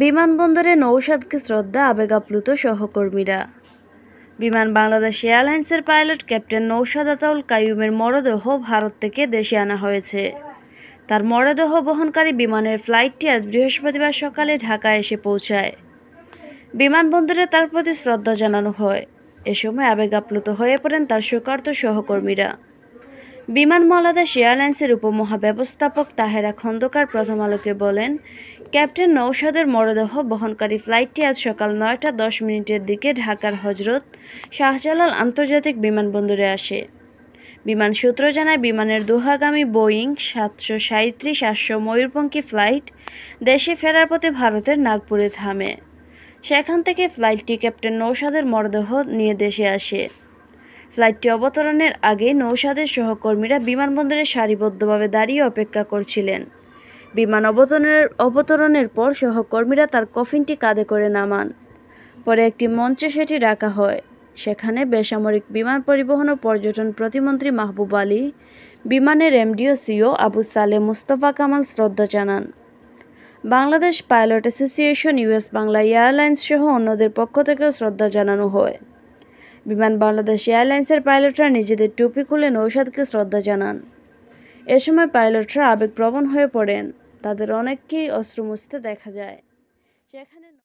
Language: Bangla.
বিমানবন্দরে নৌসাদকে শ্রদ্ধা আবেগাপ্লুত সহকর্মীরা বিমান বাংলাদেশ এয়ারলাইন্সের পাইলট ক্যাপ্টেন নৌসাদ আতাউল কাইয়ুমের মরদেহ ভারত থেকে দেশে আনা হয়েছে তার মরদেহ বহনকারী বিমানের ফ্লাইটটি আজ বৃহস্পতিবার সকালে ঢাকায় এসে পৌঁছায় বিমানবন্দরে তার প্রতি শ্রদ্ধা জানানো হয় এ সময় আবেগাপ্লুত হয়ে পড়েন তার শোকার্ত সহকর্মীরা বিমান মলাদাস এয়ারলাইন্সের উপমহাব্যবস্থাপক তাহেরা খন্দকার প্রথম আলোকে বলেন ক্যাপ্টেন নৌসাদের মরদেহ বহনকারী ফ্লাইটটি আজ সকাল নয়টা দশ মিনিটের দিকে ঢাকার হজরত শাহজালাল আন্তর্জাতিক বিমানবন্দরে আসে বিমান সূত্র জানায় বিমানের দোহাগামী বোয়িং সাতশো সাঁত্রিশ আটশো ময়ূরপঙ্খী ফ্লাইট দেশে ফেরার পথে ভারতের নাগপুরে থামে সেখান থেকে ফ্লাইটটি ক্যাপ্টেন নৌসাদের মরদেহ নিয়ে দেশে আসে ফ্লাইটটি অবতরণের আগে নৌসাদের সহকর্মীরা বিমানবন্দরে সারিবদ্ধভাবে দাঁড়িয়ে অপেক্ষা করছিলেন বিমান অবতরণের অবতরণের পর সহকর্মীরা তার কফিনটি কাঁধে করে নামান পরে একটি মঞ্চে সেটি রাখা হয় সেখানে বেসামরিক বিমান পরিবহন ও পর্যটন প্রতিমন্ত্রী মাহবুব আলী বিমানের এমডিও সিও আবু সালে মুস্তফা কামাল শ্রদ্ধা জানান Bangladesh pilot association US Bangla airlines সহ অন্যদের পক্ষ থেকেও শ্রদ্ধা জানানো হয় বিমান বাংলাদেশ এয়ারলাইন্সের পাইলটরা নিজেদের টুপি খুলে নৌসাদকে শ্রদ্ধা জানান এ সময় পাইলটরা আবেগপ্রবণ হয়ে পড়েন তাদের অনেককেই অস্ত্র মুছতে দেখা যায় সেখানে